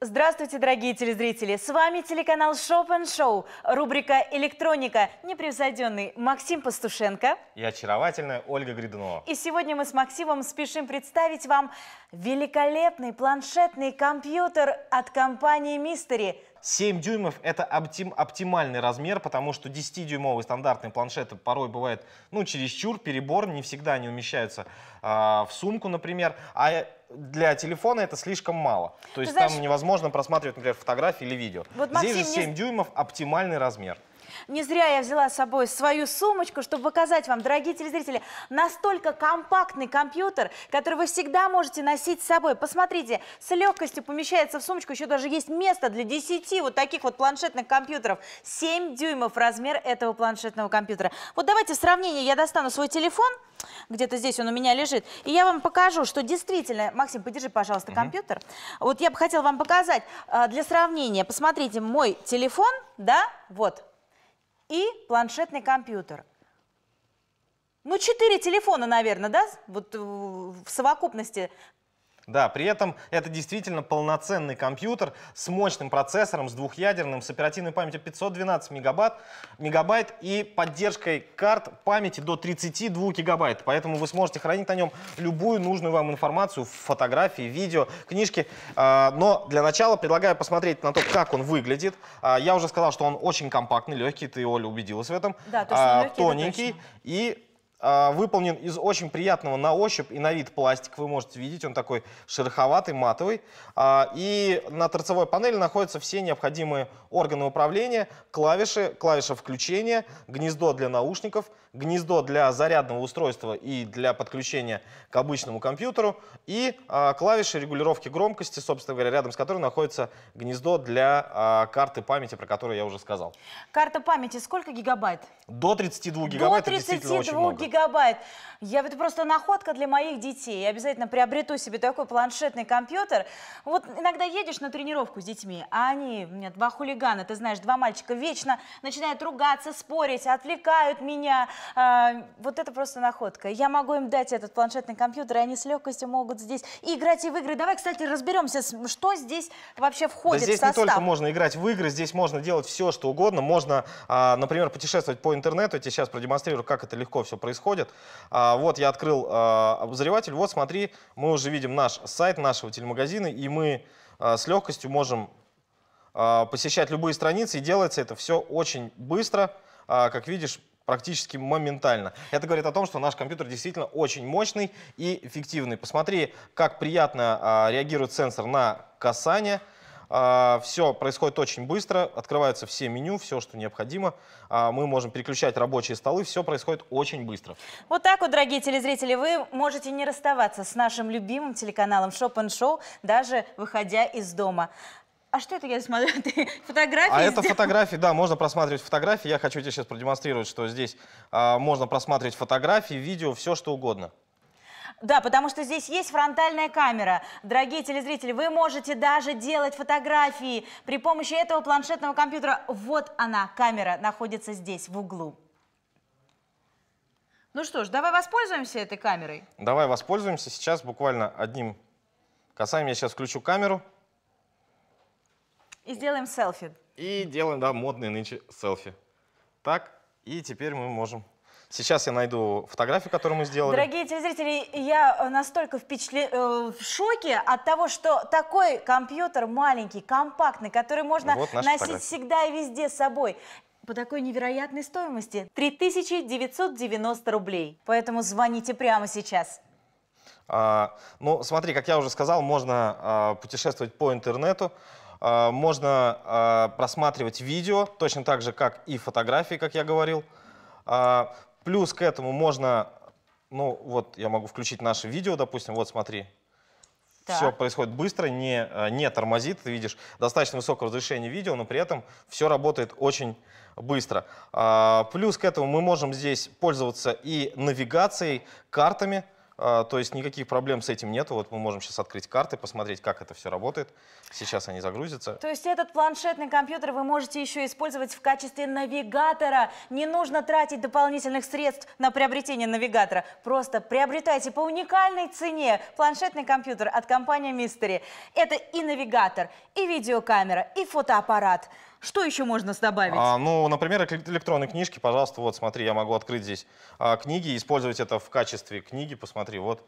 Здравствуйте, дорогие телезрители! С вами телеканал Шопен Шоу, рубрика «Электроника», непревзойденный Максим Пастушенко и очаровательная Ольга Гридунова. И сегодня мы с Максимом спешим представить вам великолепный планшетный компьютер от компании «Мистери», 7 дюймов — это оптим, оптимальный размер, потому что 10-дюймовые стандартные планшеты порой бывают, ну, чересчур, перебор, не всегда они умещаются э, в сумку, например. А для телефона это слишком мало. То есть знаешь, там невозможно просматривать, например, фотографии или видео. Вот, Здесь Максим, же 7 не... дюймов — оптимальный размер. Не зря я взяла с собой свою сумочку, чтобы показать вам, дорогие телезрители, настолько компактный компьютер, который вы всегда можете носить с собой. Посмотрите, с легкостью помещается в сумочку, еще даже есть место для 10 вот таких вот планшетных компьютеров. 7 дюймов размер этого планшетного компьютера. Вот давайте в сравнение я достану свой телефон, где-то здесь он у меня лежит, и я вам покажу, что действительно, Максим, подержи, пожалуйста, компьютер. Вот я бы хотела вам показать а, для сравнения. Посмотрите, мой телефон, да, вот, и планшетный компьютер. Ну, четыре телефона, наверное, да, вот э, в совокупности да, при этом это действительно полноценный компьютер с мощным процессором, с двухъядерным, с оперативной памятью 512 мегабайт, мегабайт и поддержкой карт памяти до 32 гигабайт. Поэтому вы сможете хранить на нем любую нужную вам информацию, фотографии, видео, книжки. А, но для начала предлагаю посмотреть на то, как он выглядит. А, я уже сказал, что он очень компактный, легкий, ты, Оля, убедилась в этом. Да, то а, легкий, Тоненький. Это точно. И а, выполнен из очень приятного на ощупь и на вид пластик. Вы можете видеть, он такой шероховатый, матовый. А, и на торцевой панели находятся все необходимые органы управления, клавиши, клавиша включения, гнездо для наушников, гнездо для зарядного устройства и для подключения к обычному компьютеру и а, клавиши регулировки громкости, собственно говоря, рядом с которой находится гнездо для карты памяти, про которую я уже сказал. Карта памяти сколько гигабайт? До 32 гигабайт. До 32 действительно очень много гигабайт. Я, это просто находка для моих детей. Я обязательно приобрету себе такой планшетный компьютер. Вот иногда едешь на тренировку с детьми, а они, нет, два хулигана, ты знаешь, два мальчика вечно начинают ругаться, спорить, отвлекают меня. А, вот это просто находка. Я могу им дать этот планшетный компьютер, и они с легкостью могут здесь играть и в игры. Давай, кстати, разберемся, что здесь вообще входит да здесь в состав. Здесь не только можно играть в игры, здесь можно делать все, что угодно. Можно, а, например, путешествовать по интернету. Я тебе сейчас продемонстрирую, как это легко все происходит происходит. А, вот я открыл а, обозреватель, вот смотри, мы уже видим наш сайт нашего телемагазина, и мы а, с легкостью можем а, посещать любые страницы, и делается это все очень быстро, а, как видишь, практически моментально. Это говорит о том, что наш компьютер действительно очень мощный и эффективный. Посмотри, как приятно а, реагирует сенсор на касание – а, все происходит очень быстро, открываются все меню, все, что необходимо. А, мы можем переключать рабочие столы, все происходит очень быстро. Вот так вот, дорогие телезрители, вы можете не расставаться с нашим любимым телеканалом Шоп Шоу, даже выходя из дома. А что это я смотрю? Ты фотографии А сделал? это фотографии, да, можно просматривать фотографии. Я хочу тебе сейчас продемонстрировать, что здесь а, можно просматривать фотографии, видео, все что угодно. Да, потому что здесь есть фронтальная камера. Дорогие телезрители, вы можете даже делать фотографии при помощи этого планшетного компьютера. Вот она, камера, находится здесь, в углу. Ну что ж, давай воспользуемся этой камерой. Давай воспользуемся. Сейчас буквально одним касанием я сейчас включу камеру. И сделаем селфи. И делаем, да, модные нынче селфи. Так, и теперь мы можем Сейчас я найду фотографию, которую мы сделали. Дорогие телезрители, я э, настолько впечатле... Э, в шоке от того, что такой компьютер маленький, компактный, который можно вот носить фотография. всегда и везде с собой, по такой невероятной стоимости – 3990 рублей. Поэтому звоните прямо сейчас. А, ну, смотри, как я уже сказал, можно а, путешествовать по интернету, а, можно а, просматривать видео, точно так же, как и фотографии, как я говорил. А, Плюс к этому можно, ну вот я могу включить наше видео, допустим, вот смотри, так. Все происходит быстро, не, э, не тормозит, ты видишь достаточно высокое разрешение видео, но при этом все работает очень быстро. А, плюс к этому мы можем здесь пользоваться и навигацией, картами, а, то есть никаких проблем с этим нету. Вот мы можем сейчас открыть карты, посмотреть, как это все работает. Сейчас они загрузятся. То есть этот планшетный компьютер вы можете еще использовать в качестве навигатора. Не нужно тратить дополнительных средств на приобретение навигатора. Просто приобретайте по уникальной цене планшетный компьютер от компании Mystery. Это и навигатор, и видеокамера, и фотоаппарат – что еще можно добавить? А, ну, например, электронные книжки, пожалуйста, вот смотри, я могу открыть здесь а, книги, использовать это в качестве книги, посмотри, вот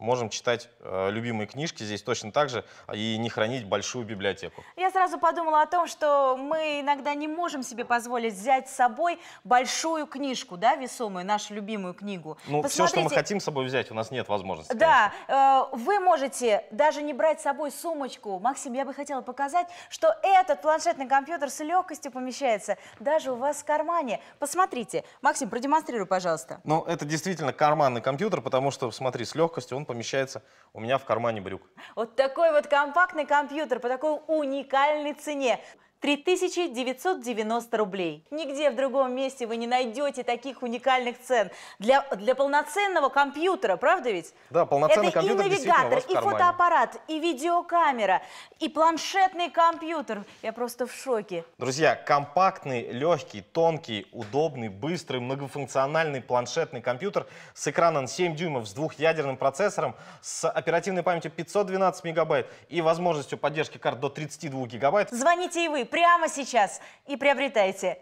можем читать э, любимые книжки здесь точно так же а, и не хранить большую библиотеку. Я сразу подумала о том, что мы иногда не можем себе позволить взять с собой большую книжку, да, весомую, нашу любимую книгу. Ну, Посмотрите, все, что мы хотим с собой взять, у нас нет возможности. Да, э, вы можете даже не брать с собой сумочку. Максим, я бы хотела показать, что этот планшетный компьютер с легкостью помещается даже у вас в кармане. Посмотрите. Максим, продемонстрируй, пожалуйста. Ну, это действительно карманный компьютер, потому что, смотри, с легкостью он помещается у меня в кармане брюк. Вот такой вот компактный компьютер по такой уникальной цене. 3990 рублей. Нигде в другом месте вы не найдете таких уникальных цен. Для, для полноценного компьютера, правда ведь? Да, полноценный Это компьютер и навигатор, и фотоаппарат, и видеокамера, и планшетный компьютер. Я просто в шоке. Друзья, компактный, легкий, тонкий, удобный, быстрый, многофункциональный планшетный компьютер с экраном 7 дюймов, с двухъядерным процессором, с оперативной памятью 512 мегабайт и возможностью поддержки карт до 32 гигабайт. Звоните и вы прямо сейчас и приобретайте